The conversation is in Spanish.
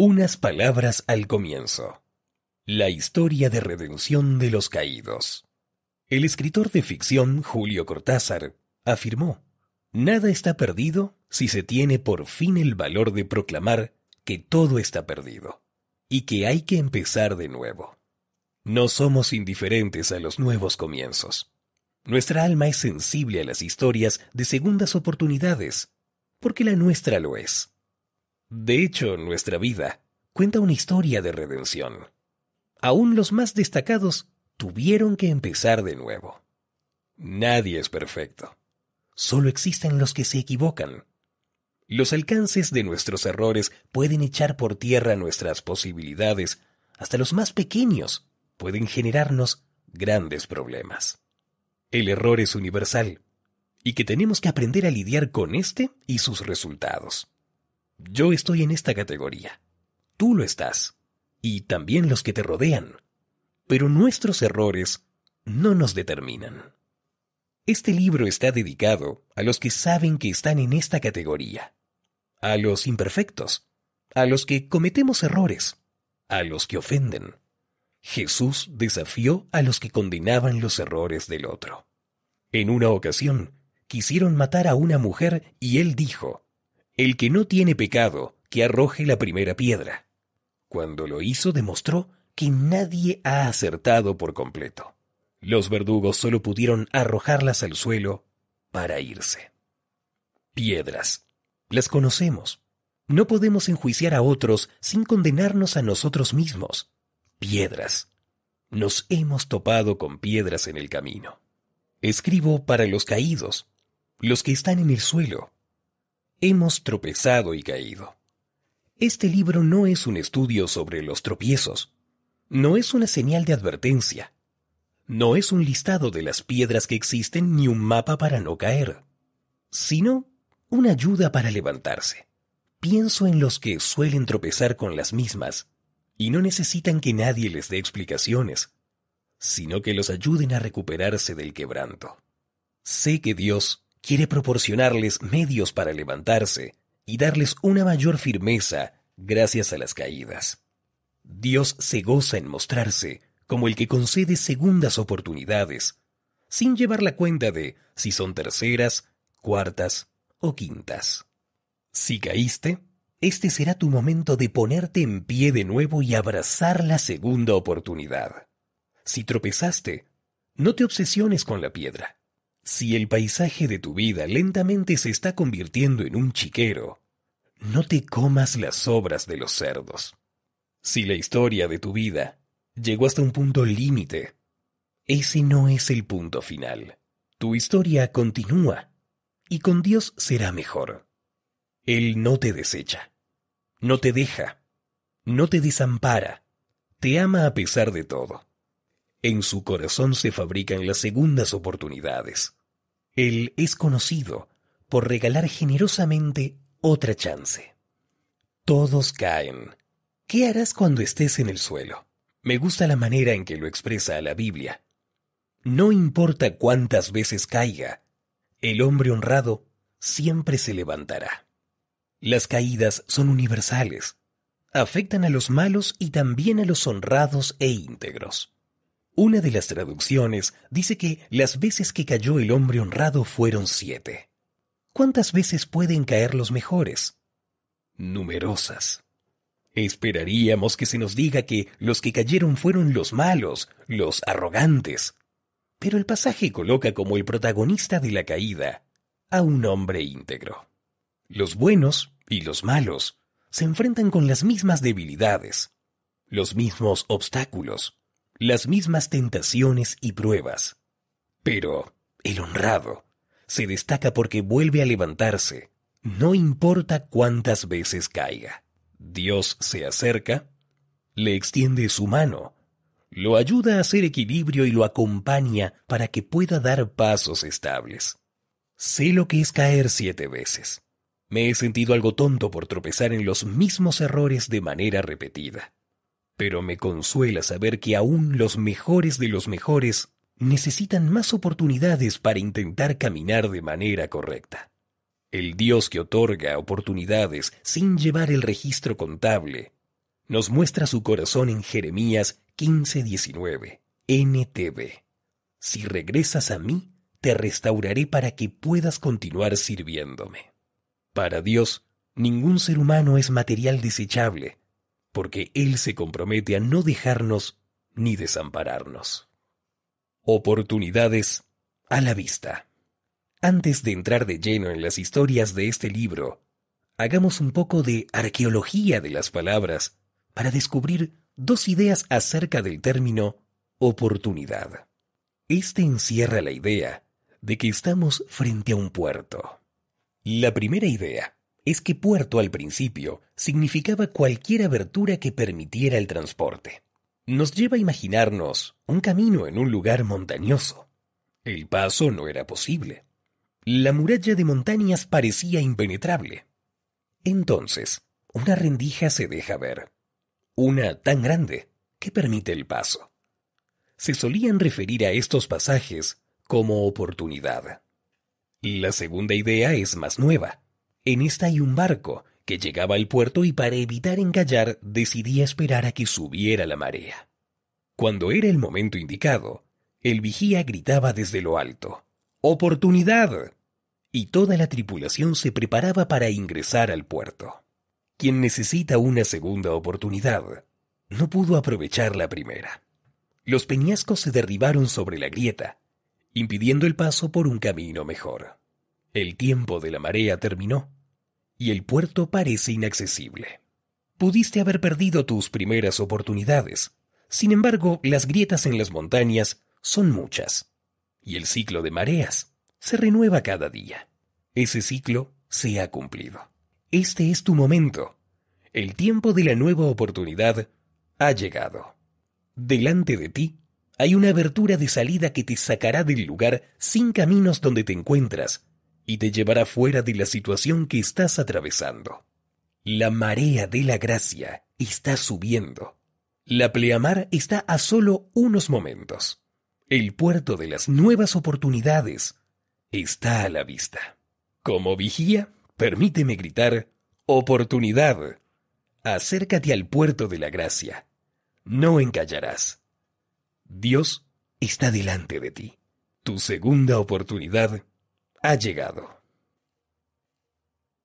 Unas palabras al comienzo. La historia de redención de los caídos. El escritor de ficción Julio Cortázar afirmó, Nada está perdido si se tiene por fin el valor de proclamar que todo está perdido y que hay que empezar de nuevo. No somos indiferentes a los nuevos comienzos. Nuestra alma es sensible a las historias de segundas oportunidades, porque la nuestra lo es. De hecho, nuestra vida cuenta una historia de redención. Aún los más destacados tuvieron que empezar de nuevo. Nadie es perfecto. Solo existen los que se equivocan. Los alcances de nuestros errores pueden echar por tierra nuestras posibilidades, hasta los más pequeños pueden generarnos grandes problemas. El error es universal, y que tenemos que aprender a lidiar con este y sus resultados. Yo estoy en esta categoría. Tú lo estás. Y también los que te rodean. Pero nuestros errores no nos determinan. Este libro está dedicado a los que saben que están en esta categoría. A los imperfectos. A los que cometemos errores. A los que ofenden. Jesús desafió a los que condenaban los errores del otro. En una ocasión, quisieron matar a una mujer y él dijo, el que no tiene pecado, que arroje la primera piedra. Cuando lo hizo demostró que nadie ha acertado por completo. Los verdugos solo pudieron arrojarlas al suelo para irse. Piedras. Las conocemos. No podemos enjuiciar a otros sin condenarnos a nosotros mismos. Piedras. Nos hemos topado con piedras en el camino. Escribo para los caídos, los que están en el suelo, Hemos tropezado y caído. Este libro no es un estudio sobre los tropiezos, no es una señal de advertencia, no es un listado de las piedras que existen ni un mapa para no caer, sino una ayuda para levantarse. Pienso en los que suelen tropezar con las mismas y no necesitan que nadie les dé explicaciones, sino que los ayuden a recuperarse del quebranto. Sé que Dios quiere proporcionarles medios para levantarse y darles una mayor firmeza gracias a las caídas. Dios se goza en mostrarse como el que concede segundas oportunidades, sin llevar la cuenta de si son terceras, cuartas o quintas. Si caíste, este será tu momento de ponerte en pie de nuevo y abrazar la segunda oportunidad. Si tropezaste, no te obsesiones con la piedra. Si el paisaje de tu vida lentamente se está convirtiendo en un chiquero, no te comas las obras de los cerdos. Si la historia de tu vida llegó hasta un punto límite, ese no es el punto final. Tu historia continúa y con Dios será mejor. Él no te desecha, no te deja, no te desampara, te ama a pesar de todo. En su corazón se fabrican las segundas oportunidades él es conocido por regalar generosamente otra chance. Todos caen. ¿Qué harás cuando estés en el suelo? Me gusta la manera en que lo expresa la Biblia. No importa cuántas veces caiga, el hombre honrado siempre se levantará. Las caídas son universales. Afectan a los malos y también a los honrados e íntegros. Una de las traducciones dice que las veces que cayó el hombre honrado fueron siete. ¿Cuántas veces pueden caer los mejores? Numerosas. Esperaríamos que se nos diga que los que cayeron fueron los malos, los arrogantes. Pero el pasaje coloca como el protagonista de la caída a un hombre íntegro. Los buenos y los malos se enfrentan con las mismas debilidades, los mismos obstáculos, las mismas tentaciones y pruebas. Pero el honrado se destaca porque vuelve a levantarse, no importa cuántas veces caiga. Dios se acerca, le extiende su mano, lo ayuda a hacer equilibrio y lo acompaña para que pueda dar pasos estables. Sé lo que es caer siete veces. Me he sentido algo tonto por tropezar en los mismos errores de manera repetida pero me consuela saber que aún los mejores de los mejores necesitan más oportunidades para intentar caminar de manera correcta. El Dios que otorga oportunidades sin llevar el registro contable nos muestra su corazón en Jeremías 15:19, NTV. Si regresas a mí, te restauraré para que puedas continuar sirviéndome. Para Dios, ningún ser humano es material desechable, porque Él se compromete a no dejarnos ni desampararnos. Oportunidades a la vista. Antes de entrar de lleno en las historias de este libro, hagamos un poco de arqueología de las palabras para descubrir dos ideas acerca del término oportunidad. Este encierra la idea de que estamos frente a un puerto. La primera idea es que puerto al principio significaba cualquier abertura que permitiera el transporte. Nos lleva a imaginarnos un camino en un lugar montañoso. El paso no era posible. La muralla de montañas parecía impenetrable. Entonces, una rendija se deja ver. Una tan grande que permite el paso. Se solían referir a estos pasajes como oportunidad. La segunda idea es más nueva en esta hay un barco que llegaba al puerto y para evitar encallar decidí esperar a que subiera la marea. Cuando era el momento indicado, el vigía gritaba desde lo alto, ¡Oportunidad! Y toda la tripulación se preparaba para ingresar al puerto. Quien necesita una segunda oportunidad no pudo aprovechar la primera. Los peñascos se derribaron sobre la grieta, impidiendo el paso por un camino mejor. El tiempo de la marea terminó y el puerto parece inaccesible. Pudiste haber perdido tus primeras oportunidades. Sin embargo, las grietas en las montañas son muchas y el ciclo de mareas se renueva cada día. Ese ciclo se ha cumplido. Este es tu momento. El tiempo de la nueva oportunidad ha llegado. Delante de ti hay una abertura de salida que te sacará del lugar sin caminos donde te encuentras y te llevará fuera de la situación que estás atravesando. La marea de la gracia está subiendo. La pleamar está a solo unos momentos. El puerto de las nuevas oportunidades está a la vista. Como vigía, permíteme gritar, oportunidad. Acércate al puerto de la gracia. No encallarás. Dios está delante de ti. Tu segunda oportunidad ha llegado.